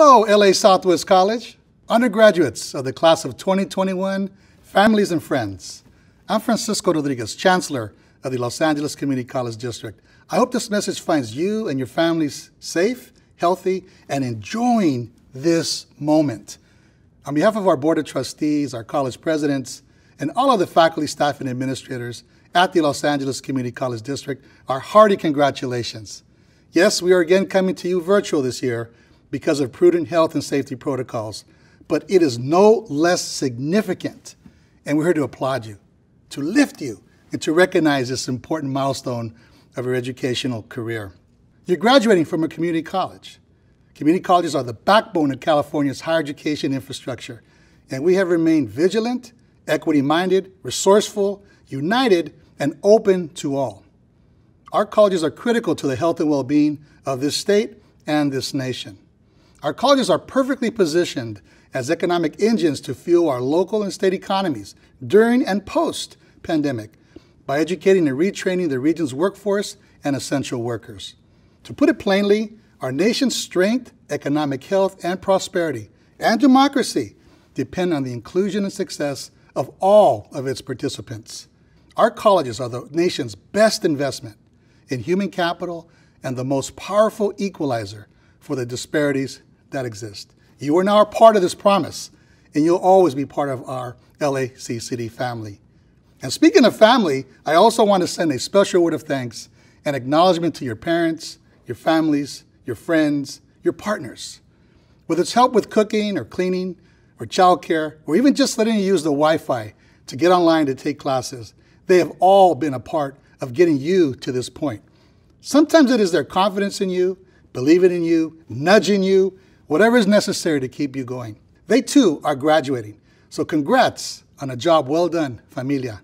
Hello, LA Southwest College, undergraduates of the class of 2021, families and friends. I'm Francisco Rodriguez, Chancellor of the Los Angeles Community College District. I hope this message finds you and your families safe, healthy, and enjoying this moment. On behalf of our Board of Trustees, our college presidents, and all of the faculty, staff, and administrators at the Los Angeles Community College District, our hearty congratulations. Yes, we are again coming to you virtual this year because of prudent health and safety protocols, but it is no less significant. And we're here to applaud you, to lift you, and to recognize this important milestone of your educational career. You're graduating from a community college. Community colleges are the backbone of California's higher education infrastructure, and we have remained vigilant, equity minded, resourceful, united, and open to all. Our colleges are critical to the health and well being of this state and this nation. Our colleges are perfectly positioned as economic engines to fuel our local and state economies during and post pandemic by educating and retraining the region's workforce and essential workers. To put it plainly, our nation's strength, economic health, and prosperity, and democracy depend on the inclusion and success of all of its participants. Our colleges are the nation's best investment in human capital and the most powerful equalizer for the disparities that exist. You are now a part of this promise, and you'll always be part of our LACCD family. And speaking of family, I also want to send a special word of thanks and acknowledgement to your parents, your families, your friends, your partners. Whether it's help with cooking or cleaning or childcare, or even just letting you use the Wi Fi to get online to take classes, they have all been a part of getting you to this point. Sometimes it is their confidence in you, believing in you, nudging you, whatever is necessary to keep you going. They too are graduating, so congrats on a job well done, familia.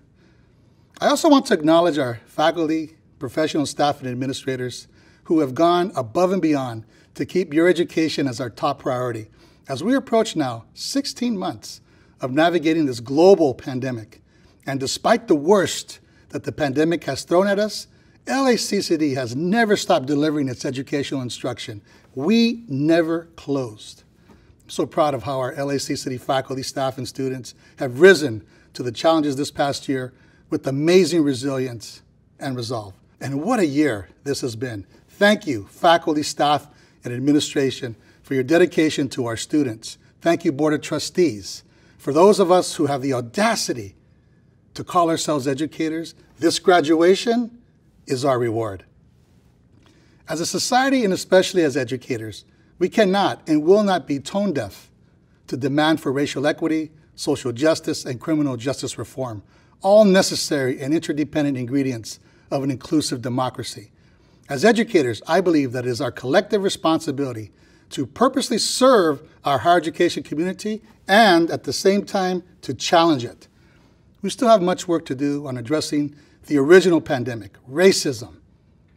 I also want to acknowledge our faculty, professional staff, and administrators who have gone above and beyond to keep your education as our top priority as we approach now 16 months of navigating this global pandemic. And despite the worst that the pandemic has thrown at us, LACCD has never stopped delivering its educational instruction. We never closed. I'm so proud of how our LACCD faculty, staff, and students have risen to the challenges this past year with amazing resilience and resolve. And what a year this has been. Thank you, faculty, staff, and administration, for your dedication to our students. Thank you, Board of Trustees. For those of us who have the audacity to call ourselves educators, this graduation, is our reward. As a society, and especially as educators, we cannot and will not be tone deaf to demand for racial equity, social justice, and criminal justice reform, all necessary and interdependent ingredients of an inclusive democracy. As educators, I believe that it is our collective responsibility to purposely serve our higher education community and at the same time to challenge it. We still have much work to do on addressing the original pandemic, racism.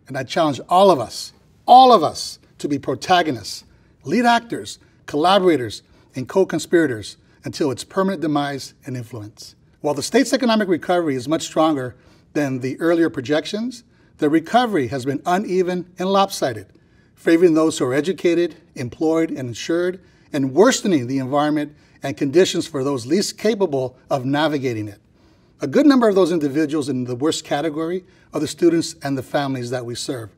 And I challenge all of us, all of us, to be protagonists, lead actors, collaborators, and co conspirators until its permanent demise and influence. While the state's economic recovery is much stronger than the earlier projections, the recovery has been uneven and lopsided, favoring those who are educated, employed, and insured, and worsening the environment and conditions for those least capable of navigating it. A good number of those individuals in the worst category are the students and the families that we serve.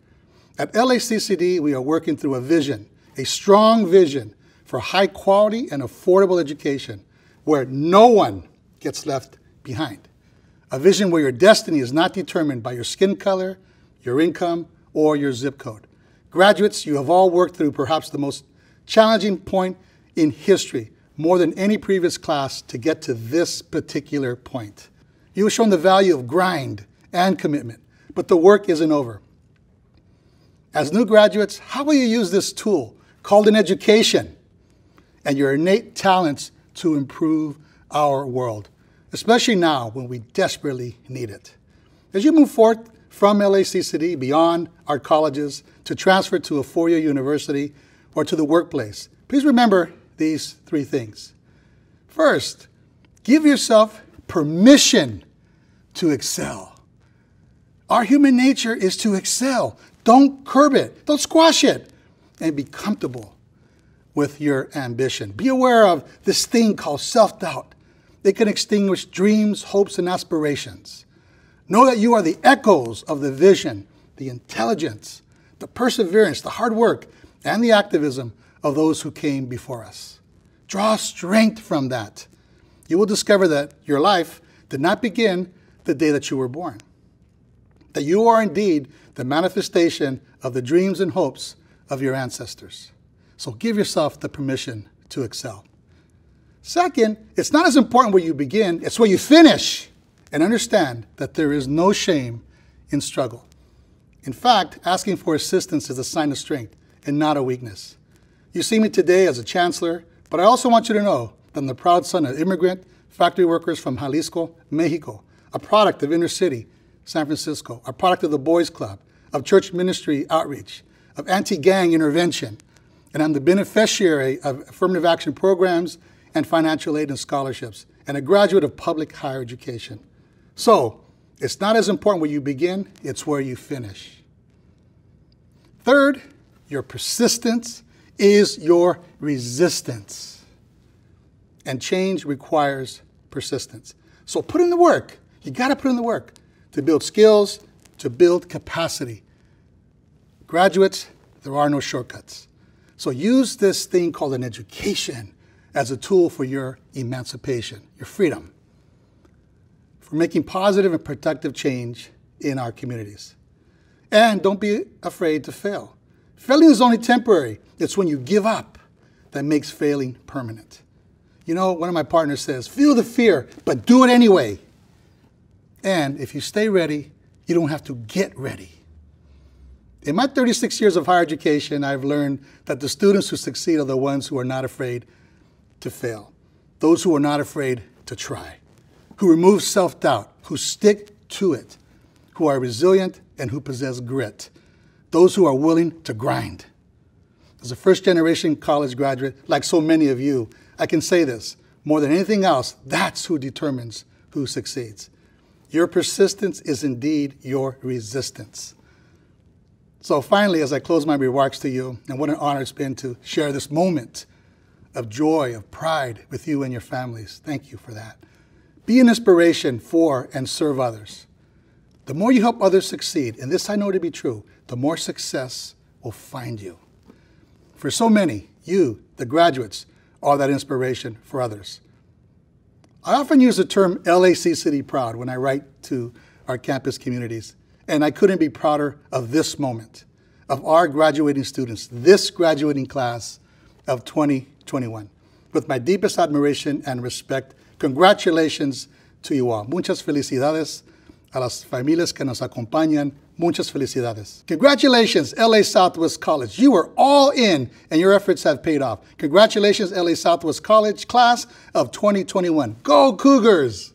At LACCD, we are working through a vision, a strong vision for high quality and affordable education where no one gets left behind. A vision where your destiny is not determined by your skin color, your income, or your zip code. Graduates, you have all worked through perhaps the most challenging point in history, more than any previous class, to get to this particular point. He was shown the value of grind and commitment, but the work isn't over. As new graduates, how will you use this tool called an education and your innate talents to improve our world, especially now when we desperately need it? As you move forth from LACCD beyond our colleges to transfer to a four year university or to the workplace, please remember these three things. First, give yourself permission to excel. Our human nature is to excel. Don't curb it, don't squash it, and be comfortable with your ambition. Be aware of this thing called self doubt. It can extinguish dreams, hopes, and aspirations. Know that you are the echoes of the vision, the intelligence, the perseverance, the hard work, and the activism of those who came before us. Draw strength from that you will discover that your life did not begin the day that you were born. That you are indeed the manifestation of the dreams and hopes of your ancestors. So give yourself the permission to excel. Second, it's not as important where you begin, it's where you finish. And understand that there is no shame in struggle. In fact, asking for assistance is a sign of strength and not a weakness. You see me today as a chancellor, but I also want you to know I'm the proud son of immigrant factory workers from Jalisco, Mexico, a product of inner city San Francisco, a product of the Boys Club, of church ministry outreach, of anti gang intervention, and I'm the beneficiary of affirmative action programs and financial aid and scholarships, and a graduate of public higher education. So, it's not as important where you begin, it's where you finish. Third, your persistence is your resistance. And change requires persistence. So put in the work. You got to put in the work to build skills, to build capacity. Graduates, there are no shortcuts. So use this thing called an education as a tool for your emancipation, your freedom, for making positive and productive change in our communities. And don't be afraid to fail. Failing is only temporary. It's when you give up that makes failing permanent. You know, one of my partners says, feel the fear, but do it anyway. And if you stay ready, you don't have to get ready. In my 36 years of higher education, I've learned that the students who succeed are the ones who are not afraid to fail, those who are not afraid to try, who remove self doubt, who stick to it, who are resilient, and who possess grit, those who are willing to grind. As a first generation college graduate, like so many of you, I can say this more than anything else, that's who determines who succeeds. Your persistence is indeed your resistance. So, finally, as I close my remarks to you, and what an honor it's been to share this moment of joy, of pride with you and your families. Thank you for that. Be an inspiration for and serve others. The more you help others succeed, and this I know to be true, the more success will find you. For so many, you, the graduates, are that inspiration for others. I often use the term LAC City Proud when I write to our campus communities, and I couldn't be prouder of this moment, of our graduating students, this graduating class of 2021. With my deepest admiration and respect, congratulations to you all. Muchas felicidades a las familias que nos acompañan Muchas felicidades. Congratulations, LA Southwest College. You were all in and your efforts have paid off. Congratulations, LA Southwest College class of 2021. Go Cougars!